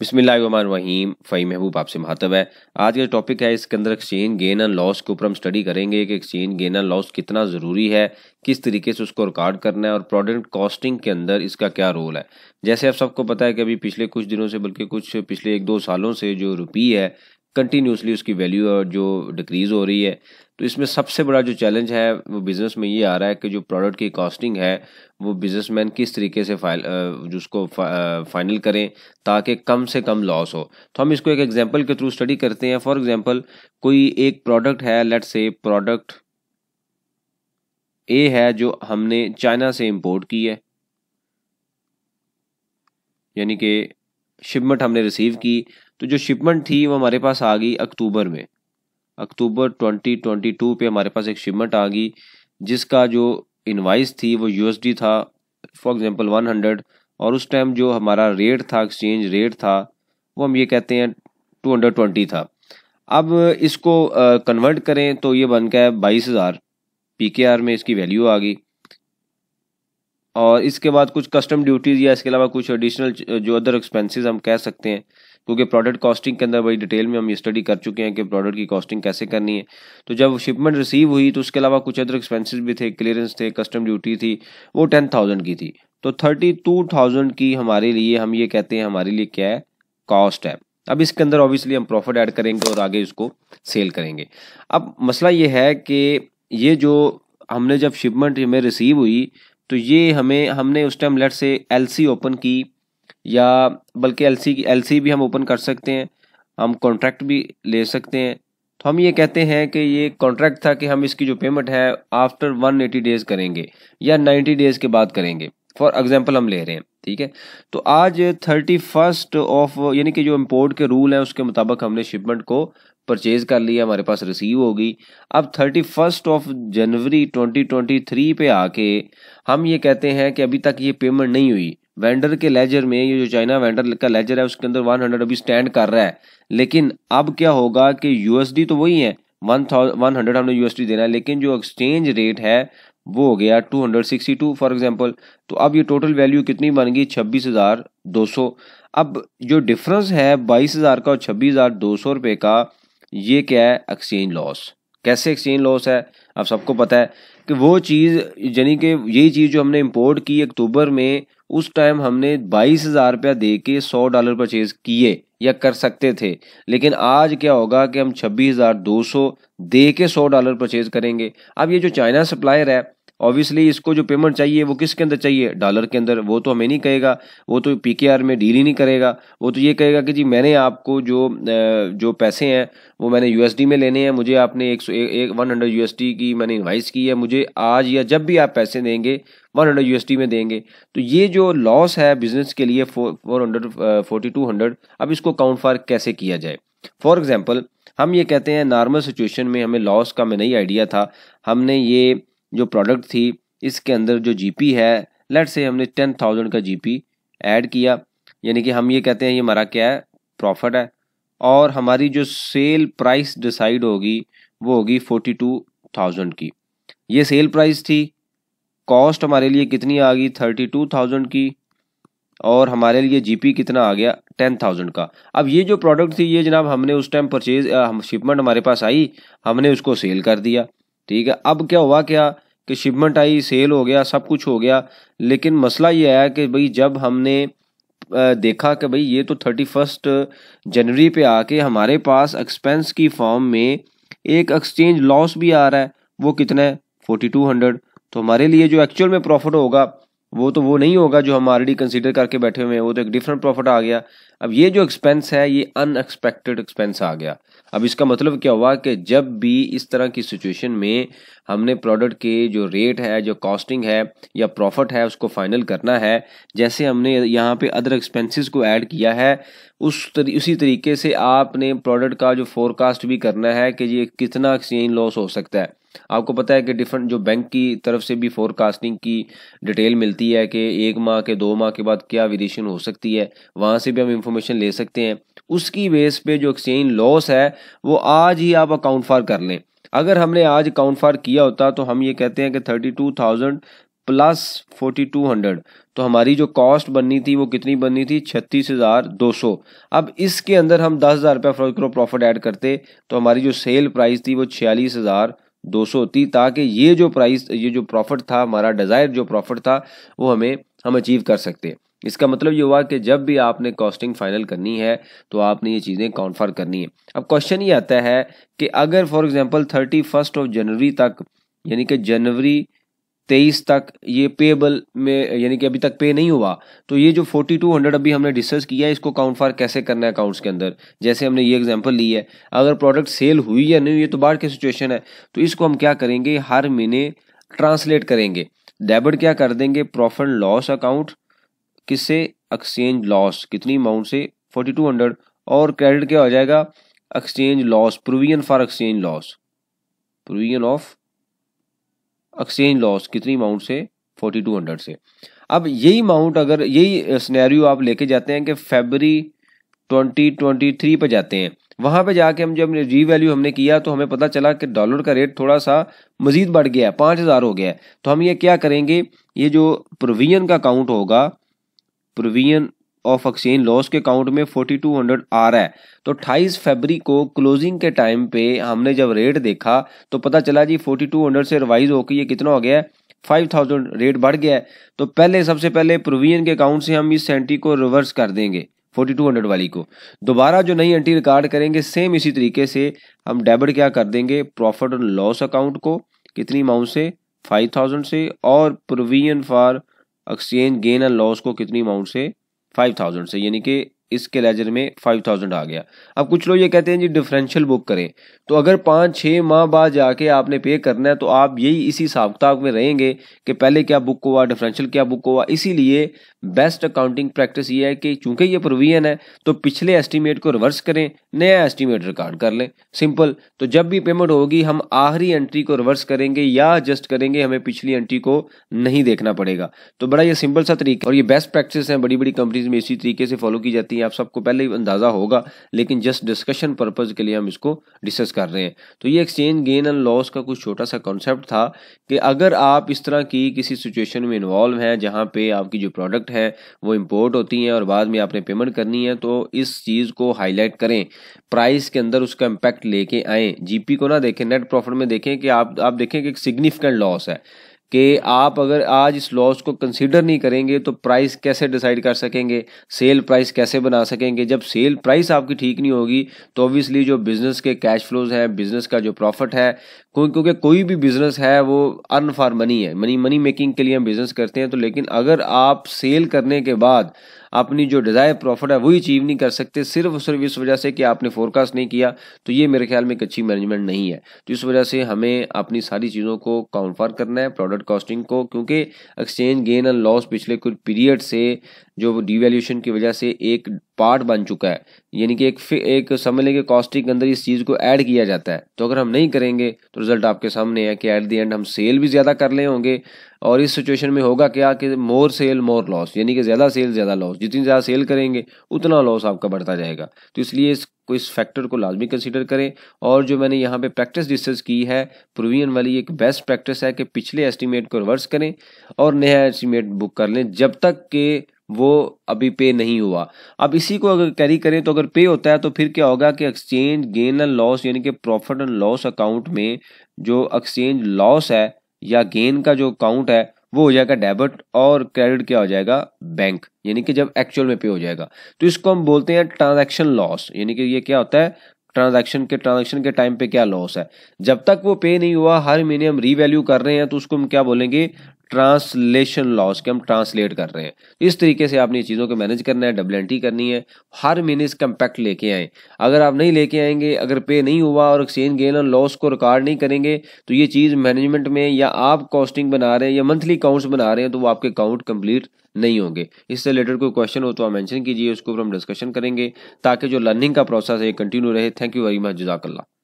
बिस्मिल्लाम फ़ई महबूब आपसे महातब है आज का टॉपिक है इसके अंदर एक्सचेंज गेन एंड लॉस के ऊपर हम स्टडी करेंगे कि एक्सचेंज गेन एंड लॉस कितना ज़रूरी है किस तरीके से उसको रिकॉर्ड करना है और प्रोडक्ट कॉस्टिंग के अंदर इसका क्या रोल है जैसे आप सबको पता है कि अभी पिछले कुछ दिनों से बल्कि कुछ पिछले एक दो सालों से जो रुपी है कंटिन्यूसली उसकी वैल्यू और जो डिक्रीज़ हो रही है तो इसमें सबसे बड़ा जो चैलेंज है वो बिज़नेस में ये आ रहा है कि जो प्रोडक्ट की कॉस्टिंग है वो बिजनेसमैन किस तरीके से फाइल जो उसको फाइनल करें ताकि कम से कम लॉस हो तो हम इसको एक एग्जांपल के थ्रू स्टडी करते हैं फॉर एग्जांपल कोई एक प्रोडक्ट है लेट से प्रोडक्ट ए है जो हमने चाइना से इम्पोर्ट की है यानी कि शिपमेंट हमने रिसीव की तो जो शिपमेंट थी वो हमारे पास आ गई अक्टूबर में अक्टूबर 2022 पे हमारे पास एक शिपमेंट आ गई जिसका जो इनवाइस थी वो यूएसडी था फॉर एग्जांपल 100 और उस टाइम जो हमारा रेट था एक्सचेंज रेट था वो हम ये कहते हैं 220 था अब इसको कन्वर्ट करें तो ये बन गया बाईस हज़ार पी में इसकी वैल्यू आ गई और इसके बाद कुछ कस्टम ड्यूटीज़ या इसके अलावा कुछ एडिशनल जो अदर एक्सपेंसेस हम कह सकते हैं क्योंकि प्रोडक्ट कॉस्टिंग के अंदर बड़ी डिटेल में हम ये स्टडी कर चुके हैं कि प्रोडक्ट की कॉस्टिंग कैसे करनी है तो जब शिपमेंट रिसीव हुई तो उसके अलावा कुछ अदर एक्सपेंसिस भी थे क्लियरेंस थे कस्टम ड्यूटी थी वो टेन थाउजेंड की थी तो थर्टी टू थाउजेंड की हमारे लिए हम ये कहते हैं हमारे लिए क्या है कॉस्ट है अब इसके अंदर ऑब्वियसली हम प्रॉफिट ऐड करेंगे और आगे इसको सेल करेंगे अब मसला ये है कि ये जो हमने जब शिपमेंट हमें रिसीव हुई तो ये हमें हमने उस टाइम लेट से एल ओपन की या बल्कि एल सी एल सी भी हम ओपन कर सकते हैं हम कॉन्ट्रैक्ट भी ले सकते हैं तो हम ये कहते हैं कि ये कॉन्ट्रैक्ट था कि हम इसकी जो पेमेंट है आफ्टर वन एटी डेज़ करेंगे या नाइन्टी डेज़ के बाद करेंगे फॉर एग्जाम्पल हम ले रहे हैं ठीक है तो आज थर्टी फर्स्ट ऑफ यानी कि जो इम्पोर्ट के रूल हैं उसके मुताबिक हमने शिपमेंट को परचेज कर लिया हमारे पास रिसीव होगी अब thirty first of January twenty twenty three पे आके हम ये कहते हैं कि अभी तक ये पेमेंट नहीं हुई वेंडर के लेजर में ये जो चाइना वेंडर का लेजर है उसके अंदर वन हंड्रेड अभी स्टैंड कर रहा है लेकिन अब क्या होगा कि यूएसडी तो वही है वन वन हंड्रेड हमने यूएसडी देना है लेकिन जो एक्सचेंज रेट है वो हो गया two hundred sixty two for example तो अब ये टोटल वैल्यू कितनी बन गई छब्बीस हज़ार दो सौ अब जो डिफरेंस है बाईस हज़ार का और छब्बीस हज़ार दो सौ रुपये का ये क्या है एक्सचेंज लॉस कैसे एक्सचेंज लॉस है आप सबको पता है कि वो चीज़ यानी कि यही चीज़ जो हमने इम्पोर्ट की अक्टूबर में उस टाइम हमने बाईस हज़ार रुपया दे के सौ डॉलर परचेज किए या कर सकते थे लेकिन आज क्या होगा कि हम छब्बीस हज़ार दो सौ दे के सौ डॉलर परचेज करेंगे अब ये जो चाइना सप्लायर है ऑब्वियसली इसको जो पेमेंट चाहिए वो किसके अंदर चाहिए डॉलर के अंदर वो तो हमें नहीं कहेगा वो तो पीकेआर में डील ही नहीं करेगा वो तो ये कहेगा कि जी मैंने आपको जो जो पैसे हैं वो मैंने यूएसडी में लेने हैं मुझे आपने एक सौ एक वन हंड्रेड यूएसडी की मैंने इन्वाइस की है मुझे आज या जब भी आप पैसे देंगे वन हंड्रेड यूएसडी में देंगे तो ये जो लॉस है बिजनेस के लिए four hundred forty two hundred अब इसको काउंट फार कैसे किया जाए फॉर एग्जाम्पल हम ये कहते हैं नॉर्मल सिचुएशन में हमें लॉस का हमें नहीं आइडिया था हमने ये जो प्रोडक्ट थी इसके अंदर जो जीपी है लेट से हमने टेन थाउजेंड का जीपी ऐड किया यानी कि हम ये कहते हैं ये हमारा क्या है प्रॉफिट है और हमारी जो सेल प्राइस डिसाइड होगी वो होगी फोर्टी टू थाउजेंड की ये सेल प्राइस थी कॉस्ट हमारे लिए कितनी आ गई थर्टी टू थाउजेंड की और हमारे लिए जीपी कितना आ गया टेन थाउजेंड का अब ये जो प्रोडक्ट थी ये जनाब हमने उस टाइम परचेज हम शिपमेंट हमारे पास आई हमने उसको सेल कर दिया ठीक है अब क्या हुआ क्या कि शिपमेंट आई सेल हो गया सब कुछ हो गया लेकिन मसला ये आया कि भाई जब हमने देखा कि भाई ये तो थर्टी फर्स्ट जनवरी पे आके हमारे पास एक्सपेंस की फॉर्म में एक एक्सचेंज लॉस भी आ रहा है वो कितना है फोर्टी टू हंड्रेड तो हमारे लिए जो एक्चुअल में प्रॉफिट होगा वो तो वो नहीं होगा जो हम ऑलरेडी कंसीडर करके बैठे हुए हैं वो तो एक डिफरेंट प्रॉफिट आ गया अब ये जो एक्सपेंस है ये अनएक्सपेक्टेड एक्सपेंस आ गया अब इसका मतलब क्या हुआ कि जब भी इस तरह की सिचुएशन में हमने प्रोडक्ट के जो रेट है जो कॉस्टिंग है या प्रॉफिट है उसको फाइनल करना है जैसे हमने यहाँ पे अदर एक्सपेंसेस को ऐड किया है उस तरी, उसी तरीके से आपने प्रोडक्ट का जो फोरकास्ट भी करना है कि ये कितना एक्सचेंज लॉस हो सकता है आपको पता है कि डिफरेंट जो बैंक की तरफ से भी फोरकास्टिंग की डिटेल मिलती है कि एक माह के दो माह के बाद क्या विदेशन हो सकती है वहाँ से भी हम इंफॉर्मेशन ले सकते हैं उसकी बेस पे जो एक्सचेंज लॉस है वो आज ही आप अकाउंट फार कर लें अगर हमने आज अकाउंट फार किया होता तो हम ये कहते हैं कि thirty two thousand plus forty two hundred तो हमारी जो कॉस्ट बननी थी वो कितनी बननी थी छत्तीस हज़ार दो सौ अब इसके अंदर हम दस हज़ार रुपया फर्क प्रॉफिट ऐड करते तो हमारी जो सेल प्राइस थी वो छियालीस हज़ार दो सौ थी ताकि ये जो प्राइस ये जो प्रॉफिट था हमारा डिज़ायर जो प्रॉफिट था वो हमें हम अचीव कर सकते हैं इसका मतलब ये हुआ कि जब भी आपने कॉस्टिंग फाइनल करनी है तो आपने ये चीज़ें कॉन्फर करनी है अब क्वेश्चन ये आता है कि अगर for example thirty first of January तक यानी कि जनवरी तेईस तक ये पेबल में यानी कि अभी तक पे नहीं हुआ तो ये जो फोर्टी टू हंड्रेड अभी हमने डिस्कस किया है इसको काउंट फॉर कैसे करना है अकाउंट्स के अंदर जैसे हमने ये एग्जांपल ली है अगर प्रोडक्ट सेल हुई या नहीं हुई तो बाढ़ की सिचुएशन है तो इसको हम क्या करेंगे हर महीने ट्रांसलेट करेंगे डेबिट क्या कर देंगे प्रॉफिट लॉस अकाउंट किससे एक्सचेंज लॉस कितनी अमाउंट से फोर्टी टू हंड्रेड और क्रेडिट क्या हो जाएगा exchange loss provision for exchange loss provision of exchange loss कितनी अमाउंट से फोर्टी टू हंड्रेड से अब यही अमाउंट अगर यही स्नैरियो आप लेके जाते हैं कि फेबरी ट्वेंटी ट्वेंटी थ्री पर जाते हैं वहाँ पे जाके हम जब री वैल्यू हमने किया तो हमें पता चला कि डॉलर का रेट थोड़ा सा मजीद बढ़ गया है पाँच हज़ार हो गया है तो हम ये क्या करेंगे ये जो प्रोविजन का अकाउंट होगा प्रोविजन ऑफ एक्सचेंज लॉस के अकाउंट में 4200 आ रहा है तो 28 फरवरी को क्लोजिंग के टाइम पे हमने जब रेट देखा तो पता चला जी 4200 से रिवाइज होकर ये कितना हो गया है 5000 रेट बढ़ गया है तो पहले सबसे पहले प्रोविजन के अकाउंट से हम इस एंट्री को रिवर्स कर देंगे 4200 वाली को दोबारा जो नई एंट्री रिकॉर्ड करेंगे सेम इसी तरीके से हम डेबिट क्या कर देंगे प्रॉफिट और लॉस अकाउंट को कितनी अमाउंट से 5000 से और provision for exchange gain and loss को कितनी अमाउंट से फाइव थाउजेंड से यानी कि इसके लेजर में फाइव थाउजेंड आ गया अब कुछ लोग ये कहते हैं जी डिफरेंशियल बुक करें तो अगर पाँच छः माह बाद जाके आपने पे करना है तो आप यही इसी हिसाब किताब में रहेंगे कि पहले क्या बुक हुआ डिफरेंशियल क्या बुक हुआ इसीलिए बेस्ट अकाउंटिंग प्रैक्टिस ये है कि चूंकि ये प्रोविजन है तो पिछले एस्टीमेट को रिवर्स करें नया एस्टीमेट रिकॉर्ड कर लें सिंपल तो जब भी पेमेंट होगी हम आखिरी एंट्री को रिवर्स करेंगे या एडजस्ट करेंगे हमें पिछली एंट्री को नहीं देखना पड़ेगा तो बड़ा ये सिंपल सा तरीका और ये बेस्ट प्रैक्टिस है बड़ी बड़ी कंपनीज में इसी तरीके से फॉलो की जाती है नहीं आप सबको पहले ही अंदाज़ा होगा लेकिन जस्ट डिस्कशन पर्पज़ के लिए हम इसको डिस्कस कर रहे हैं तो ये एक्सचेंज गेन एंड लॉस का कुछ छोटा सा कॉन्सेप्ट था कि अगर आप इस तरह की किसी सिचुएशन में इन्वॉल्व हैं जहाँ पे आपकी जो प्रोडक्ट है वो इम्पोर्ट होती हैं और बाद में आपने पेमेंट करनी है तो इस चीज़ को हाईलाइट करें प्राइस के अंदर उसका इम्पैक्ट लेके आएँ जीपी को ना देखें नेट प्रॉफिट में देखें कि आप आप देखें कि एक सिग्निफिकेंट लॉस है कि आप अगर आज इस लॉस को कंसीडर नहीं करेंगे तो प्राइस कैसे डिसाइड कर सकेंगे सेल प्राइस कैसे बना सकेंगे जब सेल प्राइस आपकी ठीक नहीं होगी तो ऑब्वियसली जो बिज़नेस के कैश फ्लोज हैं बिज़नेस का जो प्रॉफिट है क्योंकि कोई भी बिज़नेस है वो अर्न फॉर मनी है मनी मनी मेकिंग के लिए हम बिज़नेस करते हैं तो लेकिन अगर आप सेल करने के बाद अपनी जो डिज़ायर प्रॉफिट है वही अचीव नहीं कर सकते सिर्फ और सिर्फ इस वजह से कि आपने फोरकास्ट नहीं किया तो ये मेरे ख्याल में एक अच्छी मैनेजमेंट नहीं है तो इस वजह से हमें अपनी सारी चीज़ों को काउंटफार करना है प्रोडक्ट कॉस्टिंग को क्योंकि एक्सचेंज गेन एंड लॉस पिछले कुछ पीरियड से जो डिवेल्यूशन की वजह से एक पार्ट बन चुका है यानी कि एक एक समझ लेंगे कॉस्टिंग के अंदर इस चीज़ को ऐड किया जाता है तो अगर हम नहीं करेंगे तो रिजल्ट आपके सामने है कि एट दी एंड हम सेल भी ज़्यादा कर ले होंगे और इस सिचुएशन में होगा क्या कि मोर सेल मोर लॉस यानी कि ज़्यादा सेल ज़्यादा लॉस जितनी ज़्यादा सेल करेंगे उतना लॉस आपका बढ़ता जाएगा तो इसलिए इस को इस फैक्टर को लाजमी कंसिडर करें और जो मैंने यहाँ पे प्रैक्टिस डिस्कस की है प्रोविजन वाली एक बेस्ट प्रैक्टिस है कि पिछले एस्टीमेट को रिवर्स करें और नया एस्टीमेट बुक कर लें जब तक के वो अभी पे नहीं हुआ अब इसी को अगर कैरी करें तो अगर पे होता है तो फिर क्या होगा कि एक्सचेंज गेन एंड लॉस यानी कि प्रॉफिट एंड लॉस अकाउंट में जो एक्सचेंज लॉस है या गेन का जो अकाउंट है वो हो जाएगा डेबिट और क्रेडिट क्या हो जाएगा बैंक यानी कि जब एक्चुअल में पे हो जाएगा तो इसको हम बोलते हैं ट्रांजेक्शन लॉस यानी कि ये क्या होता है ट्रांजेक्शन के ट्रांजेक्शन के टाइम पे क्या लॉस है जब तक वो पे नहीं हुआ हर महीने हम रीवैल्यू कर रहे हैं तो उसको हम क्या बोलेंगे ट्रांसलेशन लॉस के हम ट्रांसलेट कर रहे हैं इस तरीके से आपने चीज़ों को मैनेज करना है डबल एंट्री करनी है हर महीने इसका इम्पैक्ट लेके आए अगर आप नहीं लेके आएंगे अगर पे नहीं हुआ और एक्सचेंज गेन और लॉस को रिकॉर्ड नहीं करेंगे तो ये चीज़ मैनेजमेंट में या आप कॉस्टिंग बना रहे हैं या मंथली अकाउंट्स बना रहे हैं तो वो आपके अकाउंट कम्प्लीट नहीं होंगे इससे रिलेटेड कोई क्वेश्चन हो तो आप मैंशन कीजिए उसके ऊपर हम डिस्कशन करेंगे ताकि जो लर्निंग का प्रोसेस है ये कंटिन्यू रहे थैंक यू वेरी मच जजाकल्ला